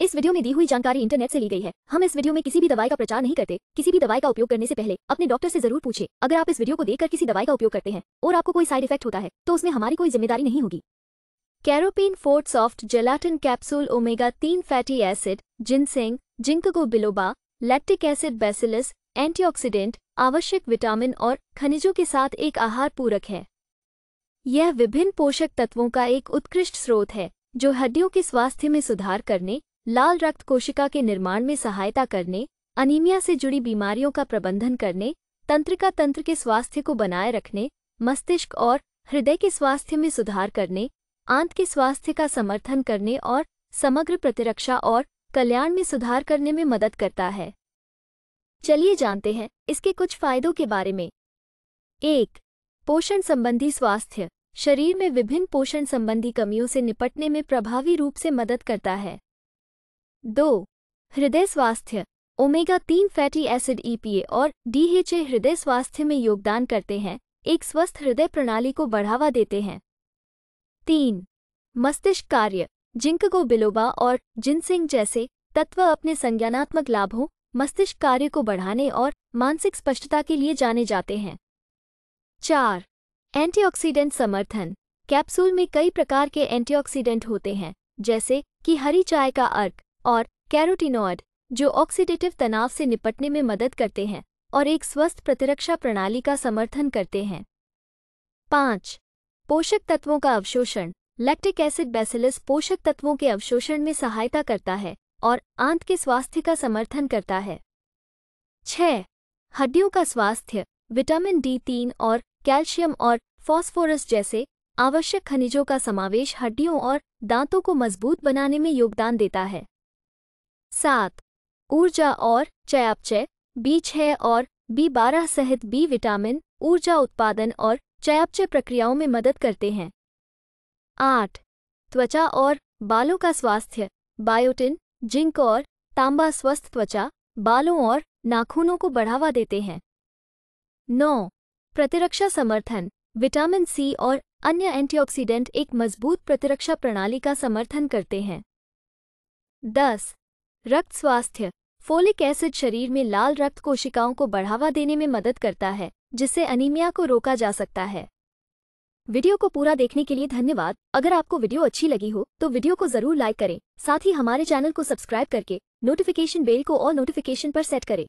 इस वीडियो में दी हुई जानकारी इंटरनेट से ली गई है हम इस वीडियो में किसी भी दवाई का प्रचार नहीं करते किसी भी दवाई का उपयोग करने से पहले अपने डॉक्टर से जरूर पूछे अगर आप इस वीडियो को देखकर किसी दवाई का उपयोग करते हैं और आपको कोई साइड इफेक्ट होता है तो उसमें हमारी कोई जिम्मेदारी नहीं होगी Caropin Forte soft gelatin capsule omega तीन fatty acid ginseng ginkgo biloba lactic acid bacillus antioxidant आवश्यक विटामिन और खनिजों के साथ एक आहार पूरक है यह विभिन्न पोषक तत्वों का एक उत्कृष्ट स्रोत है जो हड्डियों के स्वास्थ्य में सुधार करने लाल रक्त कोशिका के निर्माण में सहायता करने अनीमिया से जुड़ी बीमारियों का प्रबंधन करने तंत्रिका तंत्र के स्वास्थ्य को बनाए रखने मस्तिष्क और हृदय के स्वास्थ्य में सुधार करने आंत के स्वास्थ्य का समर्थन करने और समग्र प्रतिरक्षा और कल्याण में सुधार करने में मदद करता है चलिए जानते हैं इसके कुछ फायदों के बारे में एक पोषण संबंधी स्वास्थ्य शरीर में विभिन्न पोषण संबंधी कमियों से निपटने में प्रभावी रूप से मदद करता है दो हृदय स्वास्थ्य ओमेगा तीन फैटी एसिड ईपीए e और डीएचए हृदय स्वास्थ्य में योगदान करते हैं एक स्वस्थ हृदय प्रणाली को बढ़ावा देते हैं तीन मस्तिष्क कार्य जिंक को बिलोबा और जिनसिंग जैसे तत्व अपने संज्ञानात्मक लाभों मस्तिष्क कार्य को बढ़ाने और मानसिक स्पष्टता के लिए जाने जाते हैं चार एंटीऑक्सीडेंट समर्थन कैप्सूल में कई प्रकार के एंटीऑक्सीडेंट होते हैं जैसे कि हरी चाय का अर्क और कैरोटिनॉयड जो ऑक्सीडेटिव तनाव से निपटने में मदद करते हैं और एक स्वस्थ प्रतिरक्षा प्रणाली का समर्थन करते हैं पाँच पोषक तत्वों का अवशोषण लैक्टिक एसिड बेसिलस पोषक तत्वों के अवशोषण में सहायता करता है और आंत के स्वास्थ्य का समर्थन करता है छह हड्डियों का स्वास्थ्य विटामिन डी तीन और कैल्शियम और फॉस्फोरस जैसे आवश्यक खनिजों का समावेश हड्डियों और दांतों को मजबूत बनाने में योगदान देता है सात ऊर्जा और चयापचय बी छ और बी बारह सहित बी विटामिन ऊर्जा उत्पादन और चयापचय प्रक्रियाओं में मदद करते हैं आठ त्वचा और बालों का स्वास्थ्य बायोटिन जिंक और तांबा स्वस्थ त्वचा बालों और नाखूनों को बढ़ावा देते हैं नौ प्रतिरक्षा समर्थन विटामिन सी और अन्य एंटीऑक्सीडेंट एक मजबूत प्रतिरक्षा प्रणाली का समर्थन करते हैं दस रक्त स्वास्थ्य फोलिक एसिड शरीर में लाल रक्त कोशिकाओं को बढ़ावा देने में मदद करता है जिससे अनीमिया को रोका जा सकता है वीडियो को पूरा देखने के लिए धन्यवाद अगर आपको वीडियो अच्छी लगी हो तो वीडियो को जरूर लाइक करें साथ ही हमारे चैनल को सब्सक्राइब करके नोटिफिकेशन बेल को और नोटिफिकेशन पर सेट करें